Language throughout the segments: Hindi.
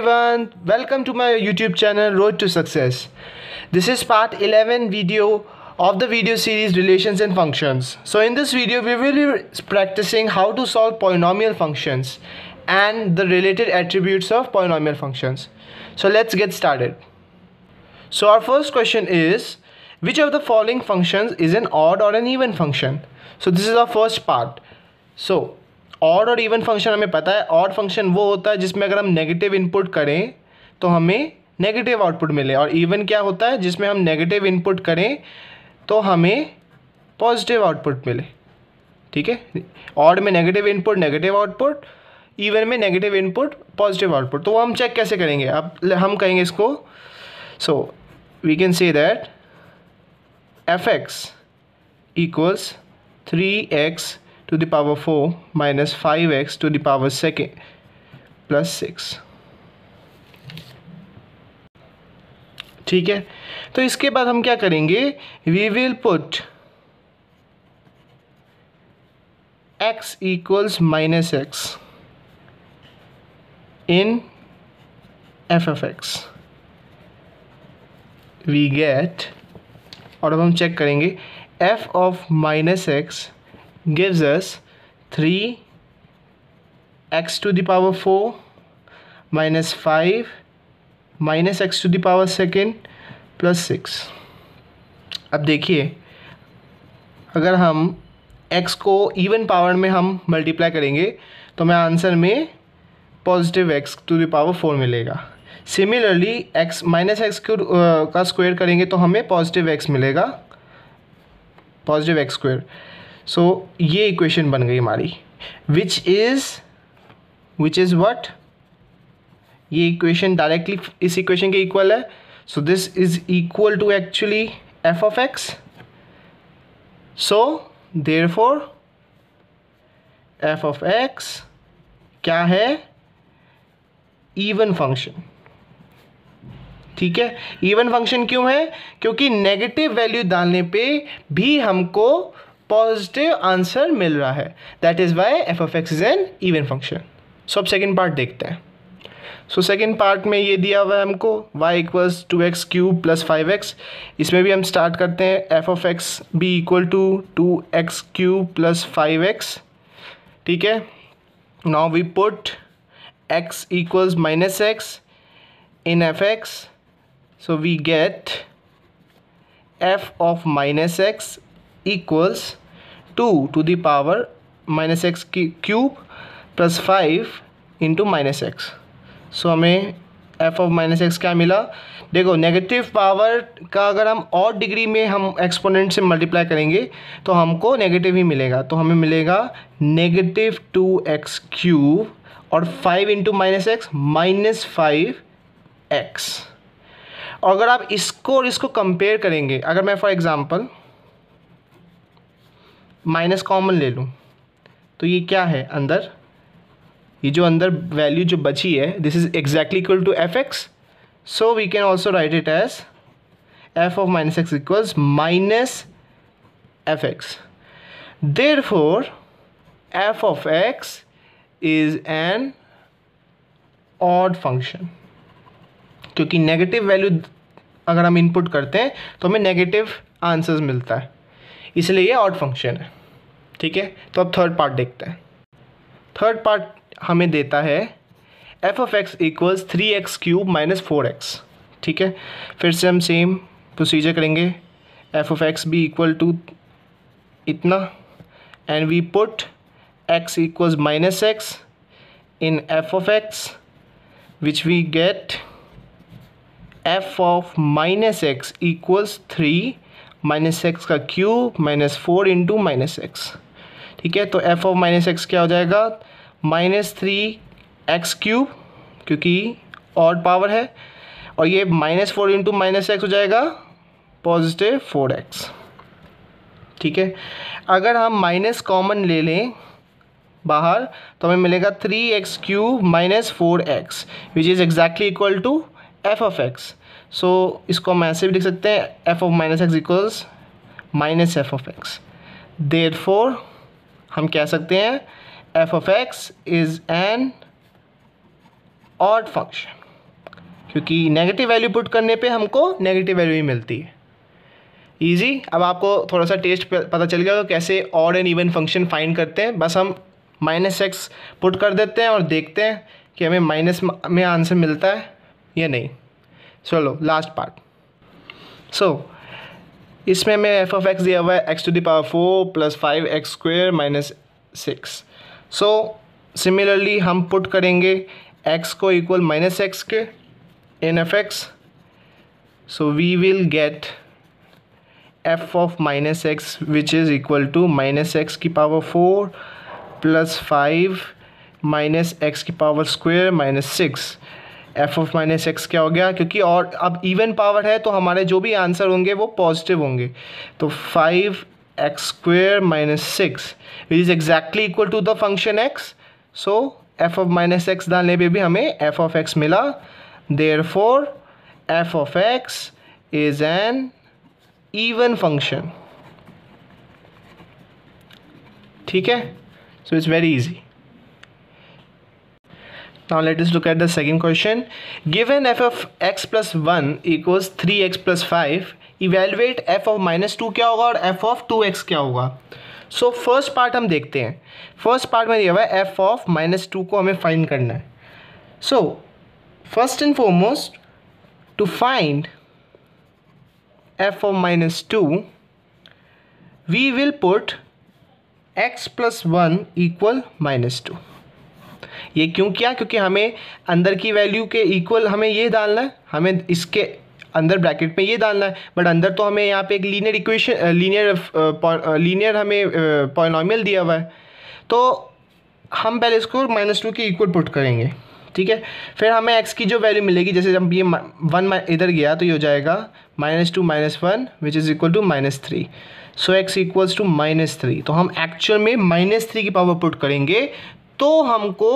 everyone welcome to my youtube channel road to success this is part 11 video of the video series relations and functions so in this video we will be practicing how to solve polynomial functions and the related attributes of polynomial functions so let's get started so our first question is which of the following functions is an odd or an even function so this is our first part so odd और इवन फंक्शन हमें पता है ऑड फंक्शन वो होता है जिसमें अगर हम नेगेटिव इनपुट करें तो हमें नेगेटिव आउटपुट मिले और इवन क्या होता है जिसमें हम नेगेटिव इनपुट करें तो हमें पॉजिटिव आउटपुट मिले ठीक है ऑड में negative input negative output even में नेगेटिव इनपुट पॉजिटिव आउटपुट तो वो हम चेक कैसे करेंगे अब हम कहेंगे इसको so we can say that f x equals three x to the power 4 minus 5x to the power second plus 6 ठीक है तो इसके बाद हम क्या करेंगे we will put x equals minus x in f f x we get और अब हम चेक करेंगे f of minus x gives us 3 x to the power 4 minus 5 minus x to the power second plus six अब देखिए अगर हम x को इवन पावर में हम तो मल्टीप्लाई करेंगे तो हमें आंसर में positive x to the power four मिलेगा सिमिलरली x माइनस एक्स क्यू का स्क्वायर करेंगे तो हमें पॉजिटिव x मिलेगा पॉजिटिव एक्स स्क्वायर सो ये इक्वेशन बन गई हमारी which is which is what ये इक्वेशन डायरेक्टली इस इक्वेशन के इक्वल है so this is equal to actually f of x so therefore f of x क्या है ईवन फंक्शन ठीक है इवन फंक्शन क्यों है क्योंकि नेगेटिव वैल्यू डालने पे भी हमको पॉजिटिव आंसर मिल रहा है that is why f of x is an even function so अब सेकेंड पार्ट देखते हैं सो सेकेंड पार्ट में ये दिया हुआ है हमको y equals two x cube plus five x इसमें भी हम स्टार्ट करते हैं f of x be equal to two x cube plus five x ठीक है now we put x minus x in f x so we get f of minus x equals to two दावर पावर माइनस एक्स की cube plus five into minus x so हमें एफ ऑफ माइनस एक्स क्या मिला देखो नेगेटिव पावर का अगर हम और डिग्री में हम एक्सपोनेंट से मल्टीप्लाई करेंगे तो हमको नेगेटिव ही मिलेगा तो हमें मिलेगा नेगेटिव टू एक्स क्यूब और five into minus x minus five x और अगर आप इसको और इसको कंपेयर करेंगे अगर मैं फॉर एग्ज़ाम्पल माइनस कॉमन ले लूँ तो ये क्या है अंदर ये जो अंदर वैल्यू जो बची है this is exactly equal to f x so we can also write it as f of minus x equal minus f x therefore f of x is an odd function क्योंकि नेगेटिव वैल्यू अगर हम इनपुट करते हैं तो हमें नेगेटिव आंसर्स मिलता है इसलिए ये ऑड फंक्शन है ठीक है तो अब थर्ड पार्ट देखते हैं थर्ड पार्ट हमें देता है f of x equals three x cube minus four x ठीक है फिर से हम सेम प्रोसीजर करेंगे एफ ऑफ एक्स भी इक्वल टू इतना and we put x equals minus x in f of x which we get f of minus x equals three minus x का cube minus four into minus x ठीक है तो एफ ऑफ माइनस एक्स क्या हो जाएगा माइनस थ्री एक्स क्यूब क्योंकि और पावर है और ये minus four into minus x हो जाएगा पॉजिटिव फोर एक्स ठीक है अगर हम माइनस कॉमन ले लें बाहर तो हमें मिलेगा three x cube minus four x which is exactly equal to f of x so so, इसको हम ऐसे भी लिख सकते हैं f of minus x equals minus f of x therefore हम कह सकते हैं f of x is an odd function क्योंकि नेगेटिव वैल्यू पुट करने पे हमको नेगेटिव वैल्यू ही मिलती है इजी अब आपको थोड़ा सा टेस्ट पता चल गया कैसे odd and even function find करते हैं बस हम माइनस एक्स पुट कर देते हैं और देखते हैं कि हमें माइनस में आंसर मिलता है या नहीं चलो लास्ट पार्ट सो इसमें मैं एफ ऑफ एक्स दिया हुआ है x to the power four plus five x square minus six so similarly हम पुट करेंगे एक्स को इक्वल माइनस एक्स के in f x so we will get f of minus x which is equal to minus x की power four plus five minus x की power square minus six f of minus x क्या हो गया क्योंकि और अब इवन पावर है तो हमारे जो भी आंसर होंगे वो पॉजिटिव होंगे तो five x square minus six is exactly equal to the function x so F of minus x डालने पर भी हमें एफ ऑफ एक्स मिला therefore f of x is an even function ठीक है so it's very easy Now let us look at the second question. Given f of x plus 1 equals 3x plus 5, evaluate f of minus two क्या होगा और एफ ऑफ टू एक्स क्या होगा सो फर्स्ट पार्ट हम देखते हैं फर्स्ट पार्ट में दिया हुआ है एफ ऑफ माइनस टू को हमें फाइंड करना है so first and foremost to find f of minus two we will put x plus one equal minus two ये क्यों किया क्योंकि हमें अंदर की वैल्यू के इक्वल हमें ये डालना है हमें इसके अंदर ब्रैकेट में ये डालना है बट अंदर तो हमें यहाँ पे एक लीनियर इक्वेशन लीनियर लीनियर हमें पॉइनॉमियल दिया हुआ है तो हम पहले इसको माइनस टू के इक्वल पुट करेंगे ठीक है फिर हमें एक्स की जो वैल्यू मिलेगी जैसे जब ये वन इधर गया तो ये हो जाएगा minus two minus one which is equal to minus three so x equals to minus three तो हम एक्चुअल में माइनस थ्री की पावर पुट करेंगे तो हमको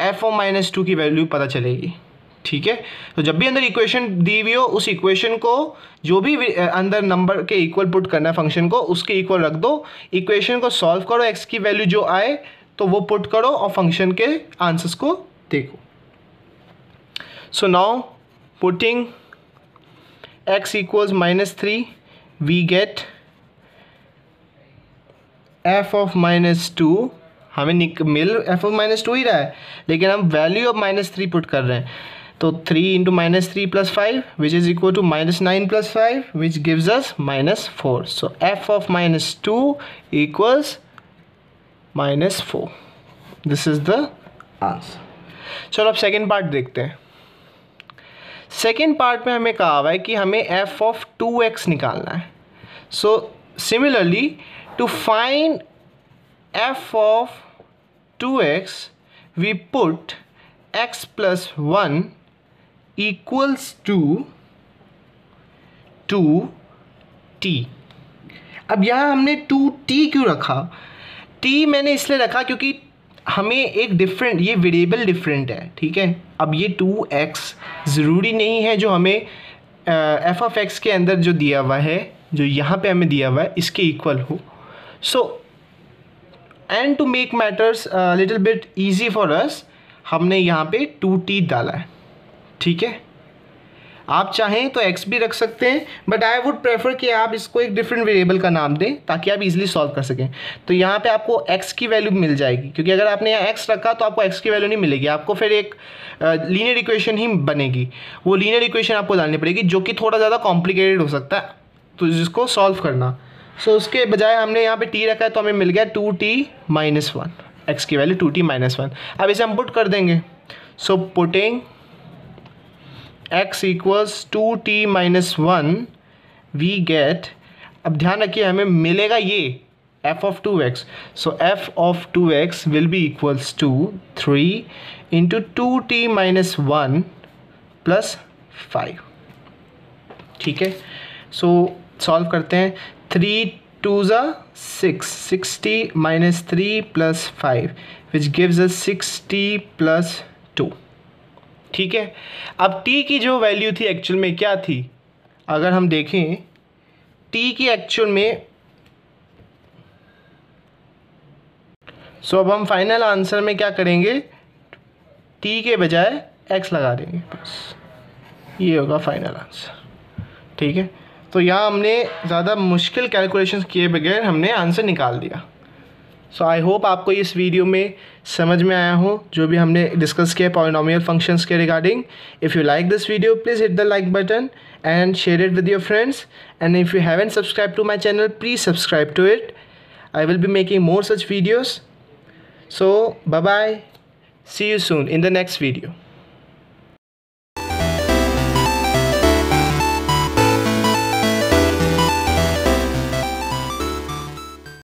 एफ ओ माइनस टू की वैल्यू पता चलेगी ठीक है तो जब भी अंदर इक्वेशन दी हुई हो उस इक्वेशन को जो भी अंदर नंबर के इक्वल पुट करना है फंक्शन को उसके इक्वल रख दो इक्वेशन को सॉल्व करो एक्स की वैल्यू जो आए तो वो पुट करो और फंक्शन के आंसर्स को देखो so now putting x equals minus three we get f of minus two हमें मिल एफ ऑफ माइनस टू ही रहा है लेकिन हम value of minus three put कर रहे हैं तो three into minus three plus five which is equal to minus nine plus five which gives us minus four so F of minus two equals minus four this is the answer चलो अब सेकेंड पार्ट देखते हैं सेकेंड पार्ट में हमें कहा हुआ है कि हमें एफ ऑफ टू एक्स निकालना है so similarly to find f of 2x we put x plus 1 equals to 2t अब यहाँ हमने 2t क्यों रखा t मैंने इसलिए रखा क्योंकि हमें एक डिफरेंट ये वेरिएबल डिफरेंट है ठीक है अब ये 2x ज़रूरी नहीं है जो हमें एफ ऑफ एक्स के अंदर जो दिया हुआ है जो यहाँ पे हमें दिया हुआ है इसके इक्वल हो so so, and to make matters little bit easy for us हमने यहाँ पे टू टी डाला है ठीक है आप चाहें तो एक्स भी रख सकते हैं बट आई वुड प्रेफर कि आप इसको एक डिफरेंट वेरिएबल का नाम दें ताकि आप इजिली सॉल्व कर सकें तो यहाँ पे आपको एक्स की वैल्यू मिल जाएगी क्योंकि अगर आपने यहाँ एक्स रखा तो आपको एक्स की वैल्यू नहीं मिलेगी आपको फिर एक लीनियर uh, इक्वेशन ही बनेगी वो लीनियर इक्वेशन आपको डालनी पड़ेगी जो कि थोड़ा ज़्यादा कॉम्प्लिकेटेड हो सकता है तो जिसको सॉल्व करना सो so, उसके बजाय हमने यहाँ पे टी रखा है तो हमें मिल गया two T minus one X की value two T minus one अब इसे हम पुट कर देंगे so putting x equals two T minus one we get अब ध्यान रखिए हमें मिलेगा ये F of two X so F of two X will be equals to three into two T minus one plus five ठीक है सो so, सॉल्व करते हैं थ्री टू ज़ा six sixty minus three plus five which gives a sixty plus two ठीक है अब टी की जो वैल्यू थी एक्चुअल में क्या थी अगर हम देखें टी की एक्चुअल में सो so, अब हम फाइनल आंसर में क्या करेंगे टी के बजाय एक्स लगा देंगे बस ये होगा फाइनल आंसर ठीक है तो यहाँ हमने ज़्यादा मुश्किल कैलकुलेशन किए बगैर हमने आंसर निकाल दिया सो आई होप आपको इस वीडियो में समझ में आया हो जो भी हमने डिस्कस किया पॉलिनोमियल फंक्शंस के regarding if you like this video please hit the like button and share it with your friends and if you haven't subscribe to my channel please subscribe to it I will be making more such videos so bye see you soon in the next video